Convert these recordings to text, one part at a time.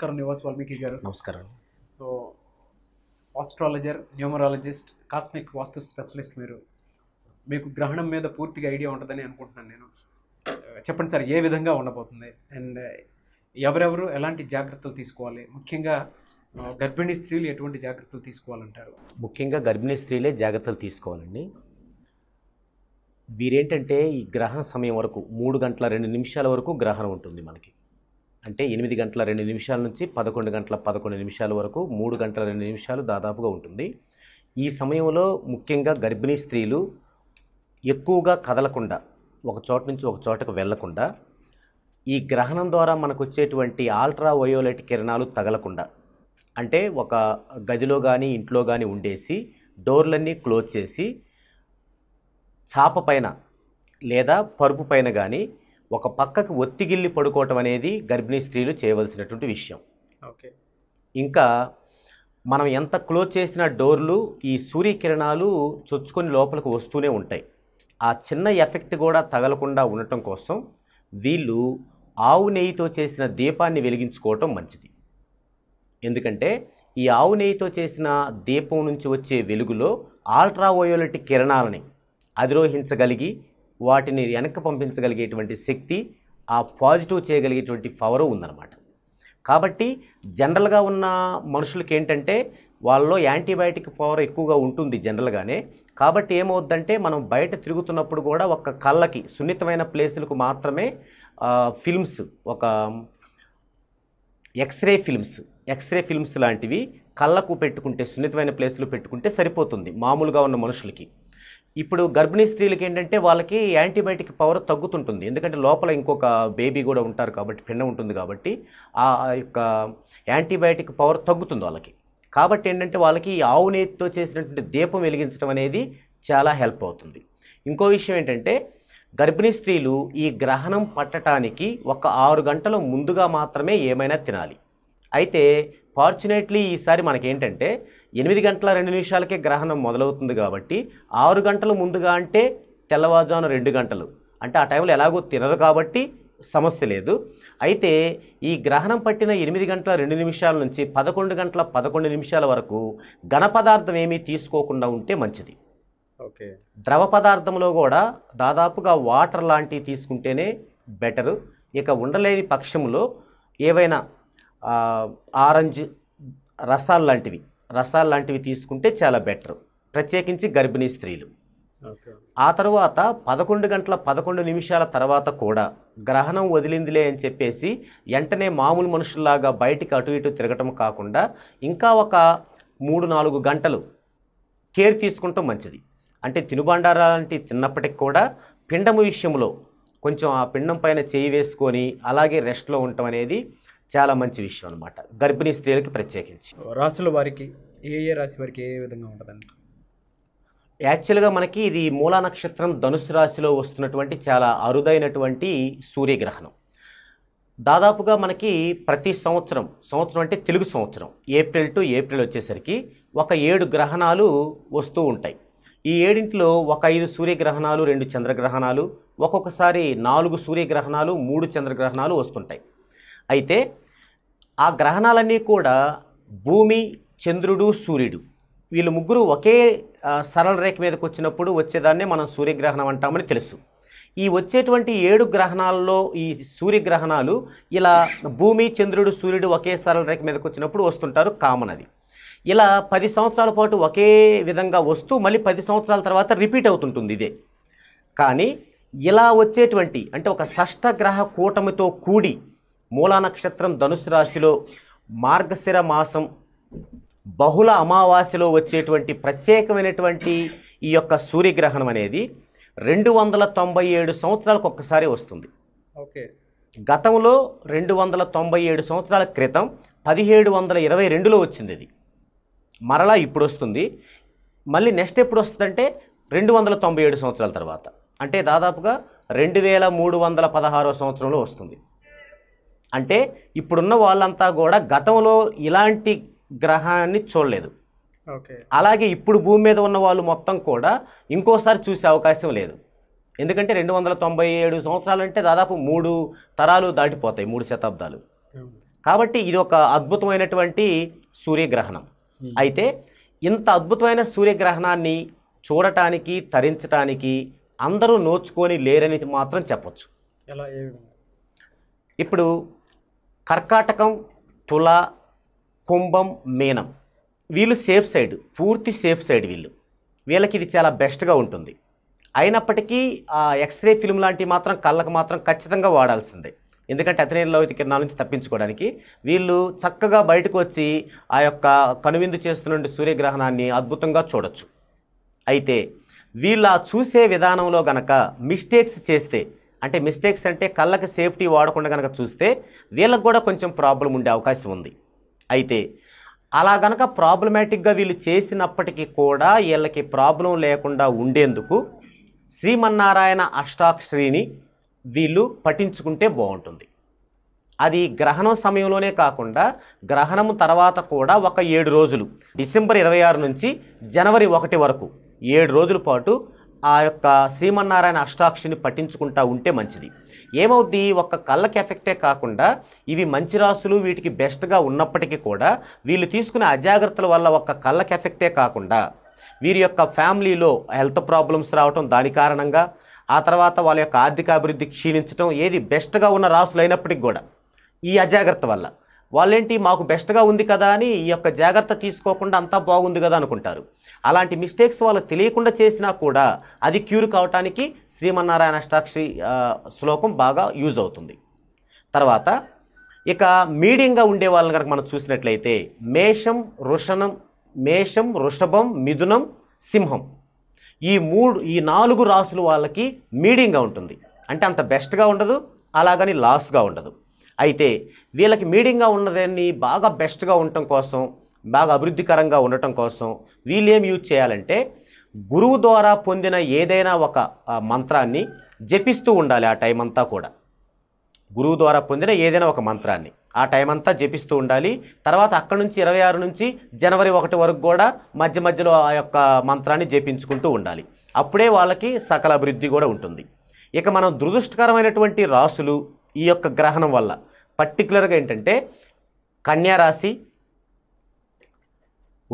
నమస్కారం నివాస్ వాల్మీకి గారు నమస్కారం so astrologer numerologist cosmic vastu specialist మీరు మీకు గ్రహణం మీద పూర్తిగా ఐడియా ఉంటుందని అనుకుంటున్నాను నేను చెప్పండి సార్ ఏ విధంగా ఉండబోతుంది అండ్ ఎవరెవరు ఎలాంటి జాగ్రత్తలు తీసుకోవాలి ముఖ్యంగా గర్భిణీ స్త్రీలు ఎటువంటి జాగ్రత్తలు తీసుకోవాలంటారు ముఖ్యంగా గర్భిణీ స్త్రీలే జాగ్రత్తలు తీసుకోవాలండి వీరేంటంటే ఈ గ్రహణ సమయం వరకు మూడు గంటల రెండు నిమిషాల వరకు గ్రహణం ఉంటుంది మనకి అంటే ఎనిమిది గంటల రెండు నిమిషాల నుంచి పదకొండు గంటల పదకొండు నిమిషాల వరకు మూడు గంటల రెండు నిమిషాలు దాదాపుగా ఉంటుంది ఈ సమయంలో ముఖ్యంగా గర్భిణీ స్త్రీలు ఎక్కువగా కదలకుండా ఒక చోట నుంచి ఒక చోటకు వెళ్లకుండా ఈ గ్రహణం ద్వారా మనకు వచ్చేటువంటి ఆల్ట్రా వయోలెట్ కిరణాలు తగలకుండా అంటే ఒక గదిలో కానీ ఇంట్లో కానీ ఉండేసి డోర్లన్నీ క్లోజ్ చేసి చాప పైన లేదా పరుపు పైన కానీ ఒక పక్కకు ఒత్తిగిల్లి పడుకోవటం అనేది గర్భిణీ స్త్రీలు చేయవలసినటువంటి విషయం ఓకే ఇంకా మనం ఎంత క్లోజ్ చేసిన డోర్లు ఈ సూర్యకిరణాలు చొచ్చుకొని లోపలికి వస్తూనే ఉంటాయి ఆ చిన్న ఎఫెక్ట్ కూడా తగలకుండా ఉండటం కోసం వీళ్ళు ఆవు నెయ్యితో చేసిన దీపాన్ని వెలిగించుకోవటం మంచిది ఎందుకంటే ఈ ఆవు నెయ్యితో చేసిన దీపం నుంచి వచ్చే వెలుగులో ఆల్ట్రావయోలెట్ కిరణాలని అధిరోహించగలిగి వాటిని వెనక్కి పంపించగలిగేటువంటి శక్తి ఆ పాజిటివ్ చేయగలిగేటువంటి పవరు ఉందన్నమాట కాబట్టి జనరల్గా ఉన్న మనుషులకి ఏంటంటే వాళ్ళలో యాంటీబయాటిక్ పవర్ ఎక్కువగా ఉంటుంది జనరల్గానే కాబట్టి ఏమవుద్దంటే మనం బయట తిరుగుతున్నప్పుడు కూడా ఒక కళ్ళకి సున్నితమైన ప్లేసులకు మాత్రమే ఫిల్మ్స్ ఒక ఎక్స్రే ఫిల్మ్స్ ఎక్స్రే ఫిల్మ్స్ లాంటివి కళ్ళకు పెట్టుకుంటే సున్నితమైన ప్లేసులు పెట్టుకుంటే సరిపోతుంది మామూలుగా ఉన్న మనుషులకి ఇప్పుడు గర్భిణీ స్త్రీలకి ఏంటంటే వాళ్ళకి యాంటీబయాటిక్ పవర్ తగ్గుతుంటుంది ఎందుకంటే లోపల ఇంకొక బేబీ కూడా ఉంటారు కాబట్టి పిన్న ఉంటుంది కాబట్టి ఆ యొక్క యాంటీబయాటిక్ పవర్ తగ్గుతుంది వాళ్ళకి కాబట్టి ఏంటంటే వాళ్ళకి ఆవు నేతితో చేసినటువంటి దీపం వెలిగించడం అనేది చాలా హెల్ప్ అవుతుంది ఇంకో విషయం ఏంటంటే గర్భిణీ స్త్రీలు ఈ గ్రహణం పట్టడానికి ఒక ఆరు గంటల ముందుగా మాత్రమే ఏమైనా తినాలి అయితే ఫార్చునేట్లీ ఈసారి మనకేంటంటే ఎనిమిది గంటల రెండు నిమిషాలకే గ్రహణం మొదలవుతుంది కాబట్టి ఆరు గంటలు ముందుగా అంటే తెల్లవారుజామున రెండు గంటలు అంటే ఆ టైంలో ఎలాగో తినరు కాబట్టి సమస్య లేదు అయితే ఈ గ్రహణం పట్టిన ఎనిమిది గంటల రెండు నిమిషాల నుంచి పదకొండు గంటల పదకొండు నిమిషాల వరకు ఘన పదార్థం ఏమీ తీసుకోకుండా ఉంటే మంచిది ఓకే ద్రవ పదార్థంలో కూడా దాదాపుగా వాటర్ లాంటివి తీసుకుంటేనే బెటరు ఇక ఉండలేని పక్షంలో ఏవైనా ఆరెంజ్ రసాలు లాంటివి రసాలు లాంటివి తీసుకుంటే చాలా బెటర్ ప్రత్యేకించి గర్భిణీ స్త్రీలు ఆ తర్వాత పదకొండు గంటల పదకొండు నిమిషాల తర్వాత కూడా గ్రహణం వదిలిందిలే అని చెప్పేసి వెంటనే మామూలు మనుషుల్లాగా బయటికి అటు ఇటు తిరగటం కాకుండా ఇంకా ఒక మూడు నాలుగు గంటలు కేర్ తీసుకుంటాం మంచిది అంటే తినుబండారా లాంటివి తిన్నప్పటికి కూడా పిండము విషయంలో కొంచెం ఆ పిండం పైన చేయి వేసుకొని అలాగే రెస్ట్లో ఉండటం అనేది చాలా మంచి విషయం అనమాట గర్భిణీ స్త్రీలకి ప్రత్యేకించి రాసుల వారికి ఏ ఏ రాశి వారికి ఏ విధంగా ఉంటుందండి యాక్చువల్గా మనకి ఇది మూలా నక్షత్రం ధనుసు రాశిలో వస్తున్నటువంటి చాలా అరుదైనటువంటి సూర్యగ్రహణం దాదాపుగా మనకి ప్రతి సంవత్సరం సంవత్సరం అంటే తెలుగు సంవత్సరం ఏప్రిల్ టు ఏప్రిల్ వచ్చేసరికి ఒక ఏడు గ్రహణాలు వస్తూ ఉంటాయి ఈ ఏడింటిలో ఒక ఐదు సూర్యగ్రహణాలు రెండు చంద్రగ్రహణాలు ఒక్కొక్కసారి నాలుగు సూర్యగ్రహణాలు మూడు చంద్రగ్రహణాలు వస్తుంటాయి అయితే ఆ గ్రహణాలన్నీ కూడా భూమి చంద్రుడు సూర్యుడు వీళ్ళు ముగ్గురు ఒకే సరళ రేఖ మీదకి వచ్చినప్పుడు వచ్చేదాన్ని మనం సూర్యగ్రహణం అంటామని తెలుసు ఈ వచ్చేటువంటి ఏడు గ్రహణాల్లో ఈ సూర్యగ్రహణాలు ఇలా భూమి చంద్రుడు సూర్యుడు ఒకే సరళ రేఖ మీదకి వచ్చినప్పుడు వస్తుంటారు కామన్ అది ఇలా పది సంవత్సరాల పాటు ఒకే విధంగా వస్తూ మళ్ళీ పది సంవత్సరాల తర్వాత రిపీట్ అవుతుంటుంది ఇదే కానీ ఇలా వచ్చేటువంటి అంటే ఒక షష్ఠ గ్రహ కూటమితో కూడి మూలా నక్షత్రం ధనుసు రాశిలో మార్గశిర మాసం బహుళ అమావాస్యలో వచ్చేటువంటి ప్రత్యేకమైనటువంటి ఈ యొక్క సూర్యగ్రహణం అనేది రెండు వందల తొంభై ఏడు సంవత్సరాలకు ఒక్కసారి వస్తుంది ఓకే గతంలో రెండు వందల తొంభై ఏడు సంవత్సరాల క్రితం పదిహేడు వందల ఇరవై రెండులో వచ్చింది అది మరలా ఇప్పుడు వస్తుంది మళ్ళీ నెక్స్ట్ ఎప్పుడు వస్తుందంటే రెండు వందల తొంభై ఏడు సంవత్సరాల తర్వాత అంటే దాదాపుగా రెండు వేల మూడు వందల పదహారో సంవత్సరంలో వస్తుంది అంటే ఇప్పుడున్న వాళ్ళంతా కూడా గతంలో ఇలాంటి గ్రహాన్ని చూడలేదు అలాగే ఇప్పుడు భూమి మీద ఉన్న వాళ్ళు మొత్తం కూడా ఇంకోసారి చూసే అవకాశం లేదు ఎందుకంటే రెండు వందల తొంభై ఏడు సంవత్సరాలు అంటే దాదాపు మూడు తరాలు దాటిపోతాయి మూడు శతాబ్దాలు కాబట్టి ఇది ఒక అద్భుతమైనటువంటి సూర్యగ్రహణం అయితే ఇంత అద్భుతమైన సూర్యగ్రహణాన్ని చూడటానికి తరించటానికి అందరూ నోచుకొని లేరని మాత్రం చెప్పచ్చు ఇప్పుడు కర్కాటకం తుల కుంభం మీనం వీళ్ళు సేఫ్ సైడ్ పూర్తి సేఫ్ సైడ్ వీళ్ళు వీళ్ళకి ఇది చాలా బెస్ట్గా ఉంటుంది అయినప్పటికీ ఆ ఎక్స్రే ఫిల్మ్ లాంటివి మాత్రం కళ్ళకు మాత్రం ఖచ్చితంగా వాడాల్సిందే ఎందుకంటే లోతి కిరణాల నుంచి తప్పించుకోవడానికి వీళ్ళు చక్కగా బయటకు వచ్చి ఆ యొక్క కనువిందు చేస్తున్న సూర్యగ్రహణాన్ని అద్భుతంగా చూడొచ్చు అయితే వీళ్ళు చూసే విధానంలో గనక మిస్టేక్స్ చేస్తే అంటే మిస్టేక్స్ అంటే కళ్ళకి సేఫ్టీ వాడకుండా కనుక చూస్తే వీళ్ళకి కూడా కొంచెం ప్రాబ్లం ఉండే అవకాశం ఉంది అయితే అలా గనక ప్రాబ్లమాటిక్గా వీళ్ళు చేసినప్పటికీ కూడా వీళ్ళకి ప్రాబ్లం లేకుండా ఉండేందుకు శ్రీమన్నారాయణ అష్టాక్షరిని వీళ్ళు పఠించుకుంటే బాగుంటుంది అది గ్రహణం సమయంలోనే కాకుండా గ్రహణం తర్వాత కూడా ఒక ఏడు రోజులు డిసెంబర్ ఇరవై ఆరు నుంచి జనవరి ఒకటి వరకు ఏడు రోజుల పాటు ఆ యొక్క శ్రీమన్నారాయణ అష్టాక్షిని పఠించుకుంటా ఉంటే మంచిది ఏమవుద్ది ఒక్క కళ్ళకి ఎఫెక్టే కాకుండా ఇవి మంచి రాసులు వీటికి బెస్ట్గా ఉన్నప్పటికీ కూడా వీళ్ళు తీసుకునే అజాగ్రత్తల వల్ల ఒక్క కళ్ళకి ఎఫెక్టే కాకుండా వీరి యొక్క ఫ్యామిలీలో హెల్త్ ప్రాబ్లమ్స్ రావటం దాని కారణంగా ఆ తర్వాత వాళ్ళ యొక్క ఆర్థిక అభివృద్ధి క్షీణించడం ఏది బెస్ట్గా ఉన్న రాసులు అయినప్పటికి కూడా ఈ అజాగ్రత్త వల్ల వాళ్ళేంటి మాకు బెస్ట్గా ఉంది కదా అని ఈ యొక్క జాగ్రత్త తీసుకోకుండా అంతా బాగుంది కదా అనుకుంటారు అలాంటి మిస్టేక్స్ వాళ్ళు తెలియకుండా చేసినా కూడా అది క్యూర్ కావటానికి శ్రీమన్నారాయణ అష్టాక్షి శ్లోకం బాగా యూజ్ అవుతుంది తర్వాత ఇక మీడియంగా ఉండే వాళ్ళని కనుక మనం చూసినట్లయితే మేషం వృషణం మేషం వృషభం మిథునం సింహం ఈ మూడు ఈ నాలుగు రాసులు వాళ్ళకి మీడియంగా ఉంటుంది అంటే అంత బెస్ట్గా ఉండదు అలాగని లాస్గా ఉండదు అయితే వీళ్ళకి మీడియంగా ఉన్నదాన్ని బాగా బెస్ట్గా ఉండటం కోసం బాగా అభివృద్ధికరంగా ఉండటం కోసం వీళ్ళేం యూజ్ చేయాలంటే గురువు ద్వారా పొందిన ఏదైనా ఒక మంత్రాన్ని జపిస్తూ ఉండాలి ఆ టైం అంతా కూడా గురువు ద్వారా పొందిన ఏదైనా ఒక మంత్రాన్ని ఆ టైం అంతా జపిస్తూ ఉండాలి తర్వాత అక్కడి నుంచి ఇరవై ఆరు నుంచి జనవరి ఒకటి వరకు కూడా మధ్య మధ్యలో ఆ యొక్క మంత్రాన్ని జపించుకుంటూ ఉండాలి అప్పుడే వాళ్ళకి సకల అభివృద్ధి కూడా ఉంటుంది ఇక మనం దురదృష్టకరమైనటువంటి రాసులు ఈ యొక్క గ్రహణం వల్ల పర్టికులర్గా ఏంటంటే కన్యారాశి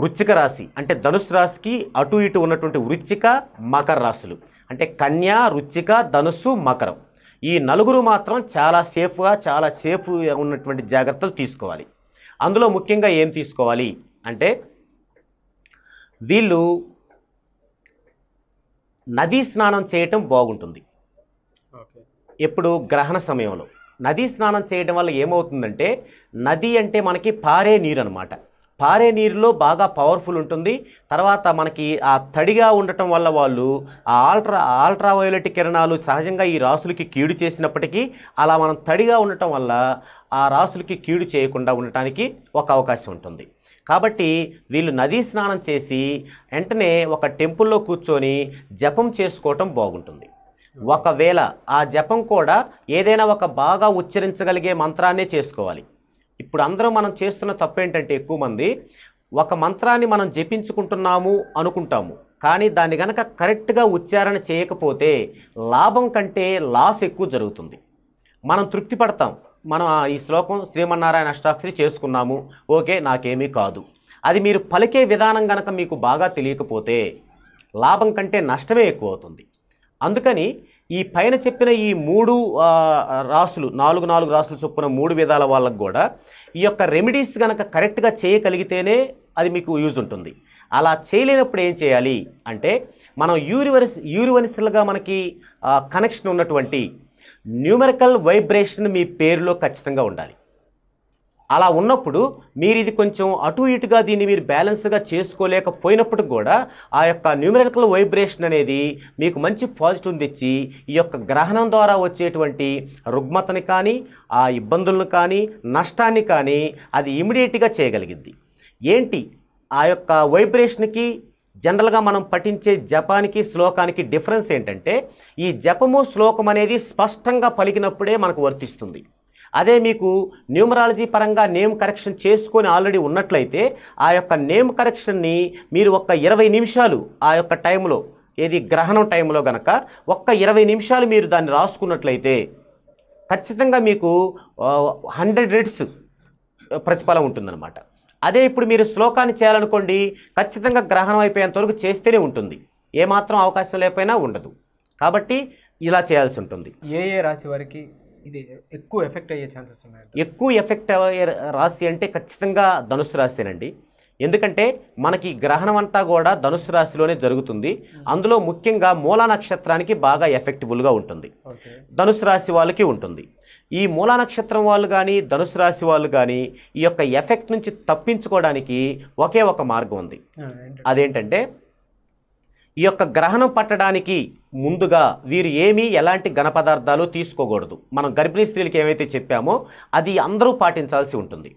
వృచ్చిక రాశి అంటే ధనుసు రాశికి అటు ఇటు ఉన్నటువంటి వృచ్చిక మకర రాశులు అంటే కన్య రుచిక ధనుసు మకరం ఈ నలుగురు మాత్రం చాలా సేఫ్గా చాలా సేఫ్ ఉన్నటువంటి జాగ్రత్తలు తీసుకోవాలి అందులో ముఖ్యంగా ఏం తీసుకోవాలి అంటే వీళ్ళు నదీ స్నానం చేయటం బాగుంటుంది ఎప్పుడు గ్రహణ సమయంలో నదీ స్నానం చేయడం వల్ల ఏమవుతుందంటే నది అంటే మనకి పారే నీరు అనమాట పారే నీరులో బాగా పవర్ఫుల్ ఉంటుంది తర్వాత మనకి ఆ తడిగా ఉండటం వల్ల వాళ్ళు ఆ ఆల్ట్రా ఆల్ట్రావయోలెట్ వయోలెట్ కిరణాలు సహజంగా ఈ రాసులకి కీడు చేసినప్పటికీ అలా మనం తడిగా ఉండటం వల్ల ఆ రాసులకి కీడు చేయకుండా ఉండటానికి ఒక అవకాశం ఉంటుంది కాబట్టి వీళ్ళు నదీ స్నానం చేసి వెంటనే ఒక టెంపుల్లో కూర్చొని జపం చేసుకోవటం బాగుంటుంది ఒకవేళ ఆ జపం కూడా ఏదైనా ఒక బాగా ఉచ్చరించగలిగే మంత్రాన్నే చేసుకోవాలి ఇప్పుడు అందరం మనం చేస్తున్న తప్పు ఏంటంటే ఎక్కువ మంది ఒక మంత్రాన్ని మనం జపించుకుంటున్నాము అనుకుంటాము కానీ దాన్ని గనక కరెక్ట్గా ఉచ్చారణ చేయకపోతే లాభం కంటే లాస్ ఎక్కువ జరుగుతుంది మనం తృప్తి పడతాం మనం ఈ శ్లోకం శ్రీమన్నారాయణ అష్టాక్షరి చేసుకున్నాము ఓకే నాకేమీ కాదు అది మీరు పలికే విధానం గనక మీకు బాగా తెలియకపోతే లాభం కంటే నష్టమే ఎక్కువ అవుతుంది అందుకని ఈ పైన చెప్పిన ఈ మూడు రాసులు నాలుగు నాలుగు రాసులు చొప్పున మూడు విధాల వాళ్ళకు కూడా ఈ యొక్క రెమెడీస్ కనుక కరెక్ట్గా చేయగలిగితేనే అది మీకు యూజ్ ఉంటుంది అలా చేయలేనప్పుడు ఏం చేయాలి అంటే మనం యూరివర్స్ యూరివర్సల్గా మనకి కనెక్షన్ ఉన్నటువంటి న్యూమెరికల్ వైబ్రేషన్ మీ పేరులో ఖచ్చితంగా ఉండాలి అలా ఉన్నప్పుడు మీరు ఇది కొంచెం అటు ఇటుగా దీన్ని మీరు బ్యాలెన్స్గా చేసుకోలేకపోయినప్పుడు కూడా ఆ యొక్క న్యూమరికల్ వైబ్రేషన్ అనేది మీకు మంచి పాజిటివ్ తెచ్చి ఈ యొక్క గ్రహణం ద్వారా వచ్చేటువంటి రుగ్మతని కానీ ఆ ఇబ్బందులను కానీ నష్టాన్ని కానీ అది ఇమీడియట్గా చేయగలిగింది ఏంటి ఆ యొక్క వైబ్రేషన్కి జనరల్గా మనం పఠించే జపానికి శ్లోకానికి డిఫరెన్స్ ఏంటంటే ఈ జపము శ్లోకం అనేది స్పష్టంగా పలికినప్పుడే మనకు వర్తిస్తుంది అదే మీకు న్యూమరాలజీ పరంగా నేమ్ కరెక్షన్ చేసుకొని ఆల్రెడీ ఉన్నట్లయితే ఆ యొక్క నేమ్ కరెక్షన్ని మీరు ఒక ఇరవై నిమిషాలు ఆ యొక్క టైంలో ఏది గ్రహణం టైంలో గనక ఒక్క ఇరవై నిమిషాలు మీరు దాన్ని రాసుకున్నట్లయితే ఖచ్చితంగా మీకు హండ్రెడ్ రేట్స్ ప్రతిఫలం ఉంటుందన్నమాట అదే ఇప్పుడు మీరు శ్లోకాన్ని చేయాలనుకోండి ఖచ్చితంగా గ్రహణం అయిపోయేంత వరకు చేస్తేనే ఉంటుంది ఏమాత్రం అవకాశం లేకపోయినా ఉండదు కాబట్టి ఇలా చేయాల్సి ఉంటుంది ఏ ఏ రాశి వారికి ఇది ఎక్కువ ఎఫెక్ట్ అయ్యే ఛాన్సెస్ ఉన్నాయి ఎక్కువ ఎఫెక్ట్ అయ్యే రాశి అంటే ఖచ్చితంగా ధనుసు రాశినండి ఎందుకంటే మనకి గ్రహణం అంతా కూడా ధనుసు రాశిలోనే జరుగుతుంది hmm. అందులో ముఖ్యంగా మూలా నక్షత్రానికి బాగా ఎఫెక్టిబుల్గా ఉంటుంది ధనుసు రాశి వాళ్ళకి ఉంటుంది ఈ మూలా నక్షత్రం వాళ్ళు కానీ ధనుసు రాశి వాళ్ళు కానీ ఈ యొక్క ఎఫెక్ట్ నుంచి తప్పించుకోవడానికి ఒకే ఒక మార్గం ఉంది అదేంటంటే ఈ యొక్క గ్రహణం పట్టడానికి ముందుగా వీరు ఏమీ ఎలాంటి ఘనపదార్థాలు తీసుకోకూడదు మనం గర్భిణీ స్త్రీలకు ఏమైతే చెప్పామో అది అందరూ పాటించాల్సి ఉంటుంది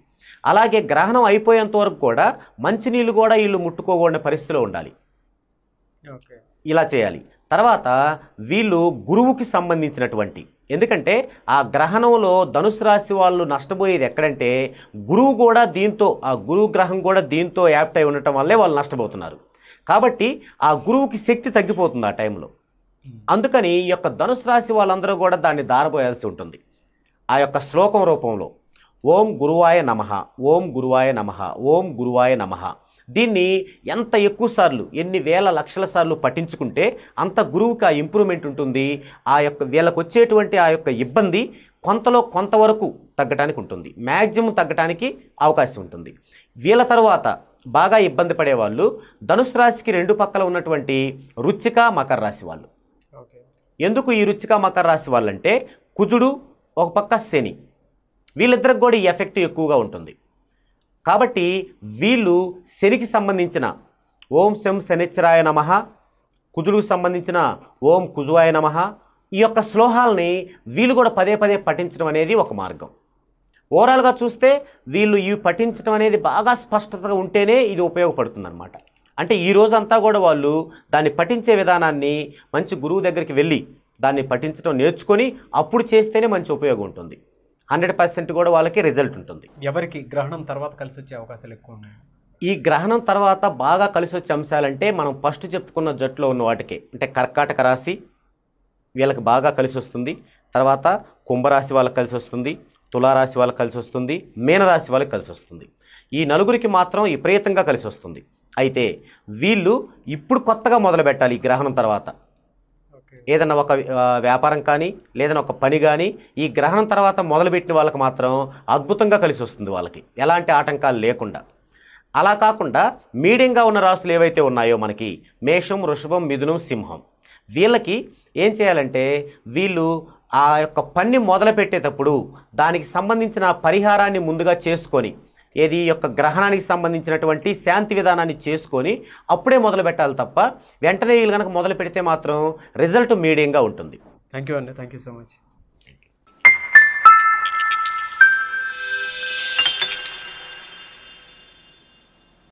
అలాగే గ్రహణం అయిపోయేంత వరకు కూడా మంచినీళ్ళు కూడా వీళ్ళు ముట్టుకోకూడని పరిస్థితిలో ఉండాలి ఇలా చేయాలి తర్వాత వీళ్ళు గురువుకి సంబంధించినటువంటి ఎందుకంటే ఆ గ్రహణంలో ధనుసు రాశి వాళ్ళు నష్టపోయేది ఎక్కడంటే గురువు కూడా దీంతో ఆ గురువు గ్రహం కూడా దీంతో యాప్ట్ అయి ఉండటం వల్లే వాళ్ళు నష్టపోతున్నారు కాబట్టి ఆ గురువుకి శక్తి తగ్గిపోతుంది ఆ టైంలో hmm. అందుకని ఈ యొక్క ధనుసు రాశి వాళ్ళందరూ కూడా దాన్ని దారబోయాల్సి ఉంటుంది ఆ యొక్క శ్లోకం రూపంలో ఓం గురువాయ నమ ఓం గురువాయ నమ ఓం గురువాయ నమ దీన్ని ఎంత ఎక్కువ సార్లు ఎన్ని వేల లక్షల సార్లు పఠించుకుంటే అంత గురువుకి ఆ ఇంప్రూవ్మెంట్ ఉంటుంది ఆ యొక్క వీళ్ళకి వచ్చేటువంటి ఆ యొక్క ఇబ్బంది కొంతలో కొంతవరకు తగ్గటానికి ఉంటుంది మ్యాక్సిమం తగ్గటానికి అవకాశం ఉంటుంది వీళ్ళ తర్వాత బాగా ఇబ్బంది పడేవాళ్ళు ధనుసు రాశికి రెండు పక్కల ఉన్నటువంటి రుచిక మకర రాశి వాళ్ళు ఎందుకు ఈ రుచిక మకర రాశి వాళ్ళంటే కుజుడు ఒక పక్క శని వీళ్ళిద్దరికి కూడా ఈ ఎఫెక్ట్ ఎక్కువగా ఉంటుంది కాబట్టి వీళ్ళు శనికి సంబంధించిన ఓం శం శనిచ్చరాయ నమ కుజుడుకు సంబంధించిన ఓం కుజువాయ నమ ఈ యొక్క శ్లోహాలని వీళ్ళు కూడా పదే పదే పఠించడం అనేది ఒక మార్గం ఓవరాల్గా చూస్తే వీళ్ళు ఇవి పఠించడం అనేది బాగా స్పష్టతగా ఉంటేనే ఇది ఉపయోగపడుతుందన్నమాట అంటే ఈ రోజంతా కూడా వాళ్ళు దాన్ని పఠించే విధానాన్ని మంచి గురువు దగ్గరికి వెళ్ళి దాన్ని పఠించడం నేర్చుకొని అప్పుడు చేస్తేనే మంచి ఉపయోగం ఉంటుంది హండ్రెడ్ పర్సెంట్ కూడా వాళ్ళకి రిజల్ట్ ఉంటుంది ఎవరికి గ్రహణం తర్వాత కలిసి వచ్చే అవకాశాలు ఎక్కువ ఉన్నాయి ఈ గ్రహణం తర్వాత బాగా కలిసి వచ్చే అంశాలంటే మనం ఫస్ట్ చెప్పుకున్న జట్టులో ఉన్న వాటికి అంటే కర్కాటక రాశి వీళ్ళకి బాగా కలిసి వస్తుంది తర్వాత కుంభరాశి వాళ్ళకి కలిసి వస్తుంది తులారాశి వాళ్ళకి కలిసి వస్తుంది మీనరాశి వాళ్ళకి కలిసి వస్తుంది ఈ నలుగురికి మాత్రం విపరీతంగా కలిసి వస్తుంది అయితే వీళ్ళు ఇప్పుడు కొత్తగా మొదలు పెట్టాలి ఈ గ్రహణం తర్వాత ఏదైనా ఒక వ్యాపారం కానీ లేదన్నా ఒక పని కానీ ఈ గ్రహణం తర్వాత మొదలుపెట్టిన వాళ్ళకి మాత్రం అద్భుతంగా కలిసి వస్తుంది వాళ్ళకి ఎలాంటి ఆటంకాలు లేకుండా అలా కాకుండా మీడియంగా ఉన్న రాసులు ఏవైతే ఉన్నాయో మనకి మేషం వృషభం మిథునం సింహం వీళ్ళకి ఏం చేయాలంటే వీళ్ళు ఆ యొక్క పని మొదలుపెట్టేటప్పుడు దానికి సంబంధించిన పరిహారాన్ని ముందుగా చేసుకొని ఏది యొక్క గ్రహణానికి సంబంధించినటువంటి శాంతి విధానాన్ని చేసుకొని అప్పుడే మొదలు పెట్టాలి తప్ప వెంటనే వీళ్ళు కనుక మొదలు పెడితే మాత్రం రిజల్ట్ మీడియంగా ఉంటుంది థ్యాంక్ యూ అండి థ్యాంక్ యూ సో మచ్